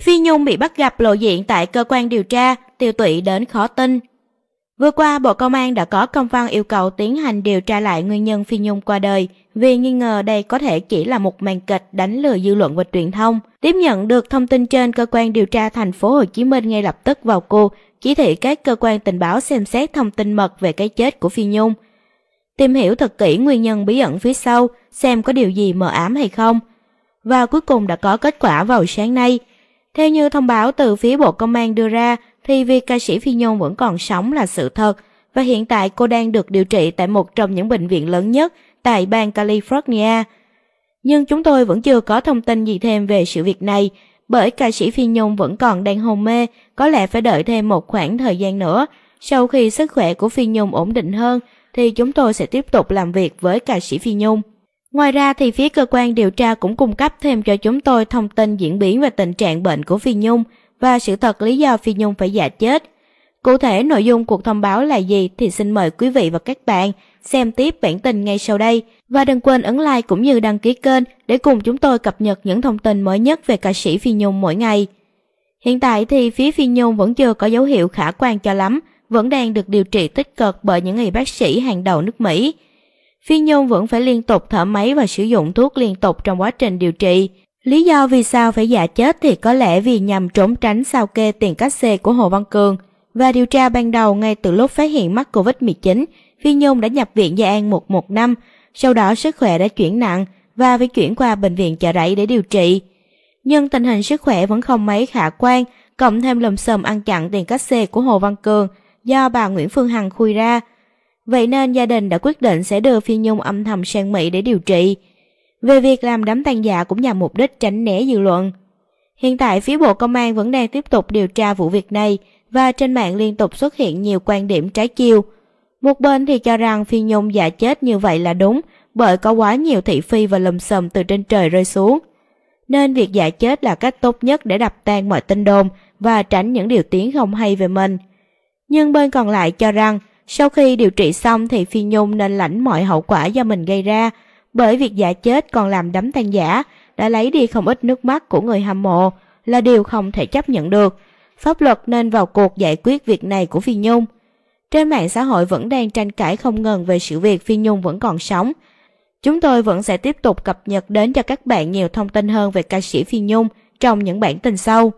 Phi Nhung bị bắt gặp lộ diện tại cơ quan điều tra, tiêu tụy đến khó tin. Vừa qua, Bộ Công an đã có công văn yêu cầu tiến hành điều tra lại nguyên nhân Phi Nhung qua đời vì nghi ngờ đây có thể chỉ là một màn kịch đánh lừa dư luận và truyền thông. Tiếp nhận được thông tin trên, cơ quan điều tra thành phố Hồ Chí Minh ngay lập tức vào cuộc, chỉ thị các cơ quan tình báo xem xét thông tin mật về cái chết của Phi Nhung. Tìm hiểu thật kỹ nguyên nhân bí ẩn phía sau, xem có điều gì mờ ám hay không. Và cuối cùng đã có kết quả vào sáng nay – theo như thông báo từ phía Bộ Công an đưa ra, thì việc ca sĩ Phi Nhung vẫn còn sống là sự thật, và hiện tại cô đang được điều trị tại một trong những bệnh viện lớn nhất tại bang California. Nhưng chúng tôi vẫn chưa có thông tin gì thêm về sự việc này, bởi ca sĩ Phi Nhung vẫn còn đang hôn mê, có lẽ phải đợi thêm một khoảng thời gian nữa. Sau khi sức khỏe của Phi Nhung ổn định hơn, thì chúng tôi sẽ tiếp tục làm việc với ca sĩ Phi Nhung. Ngoài ra thì phía cơ quan điều tra cũng cung cấp thêm cho chúng tôi thông tin diễn biến và tình trạng bệnh của Phi Nhung và sự thật lý do Phi Nhung phải giả chết. Cụ thể nội dung cuộc thông báo là gì thì xin mời quý vị và các bạn xem tiếp bản tin ngay sau đây. Và đừng quên ấn like cũng như đăng ký kênh để cùng chúng tôi cập nhật những thông tin mới nhất về ca sĩ Phi Nhung mỗi ngày. Hiện tại thì phía Phi Nhung vẫn chưa có dấu hiệu khả quan cho lắm, vẫn đang được điều trị tích cực bởi những y bác sĩ hàng đầu nước Mỹ. Phi Nhung vẫn phải liên tục thở máy và sử dụng thuốc liên tục trong quá trình điều trị. Lý do vì sao phải giả chết thì có lẽ vì nhằm trốn tránh sao kê tiền cách xê của Hồ Văn Cường. Và điều tra ban đầu ngay từ lúc phát hiện mắc Covid-19, Phi Nhung đã nhập viện Gia An 115 sau đó sức khỏe đã chuyển nặng và phải chuyển qua bệnh viện chợ rẫy để điều trị. Nhưng tình hình sức khỏe vẫn không mấy khả quan, cộng thêm lùm xùm ăn chặn tiền cách xê của Hồ Văn Cường do bà Nguyễn Phương Hằng khui ra – Vậy nên gia đình đã quyết định sẽ đưa Phi Nhung âm thầm sang Mỹ để điều trị. Về việc làm đám tang giả cũng nhằm mục đích tránh né dư luận. Hiện tại phía Bộ Công an vẫn đang tiếp tục điều tra vụ việc này và trên mạng liên tục xuất hiện nhiều quan điểm trái chiều. Một bên thì cho rằng Phi Nhung giả chết như vậy là đúng bởi có quá nhiều thị phi và lùm xùm từ trên trời rơi xuống. Nên việc giả chết là cách tốt nhất để đập tan mọi tin đồn và tránh những điều tiếng không hay về mình. Nhưng bên còn lại cho rằng sau khi điều trị xong thì Phi Nhung nên lãnh mọi hậu quả do mình gây ra, bởi việc giả chết còn làm đấm tan giả, đã lấy đi không ít nước mắt của người hâm mộ, là điều không thể chấp nhận được. Pháp luật nên vào cuộc giải quyết việc này của Phi Nhung. Trên mạng xã hội vẫn đang tranh cãi không ngừng về sự việc Phi Nhung vẫn còn sống. Chúng tôi vẫn sẽ tiếp tục cập nhật đến cho các bạn nhiều thông tin hơn về ca sĩ Phi Nhung trong những bản tin sau.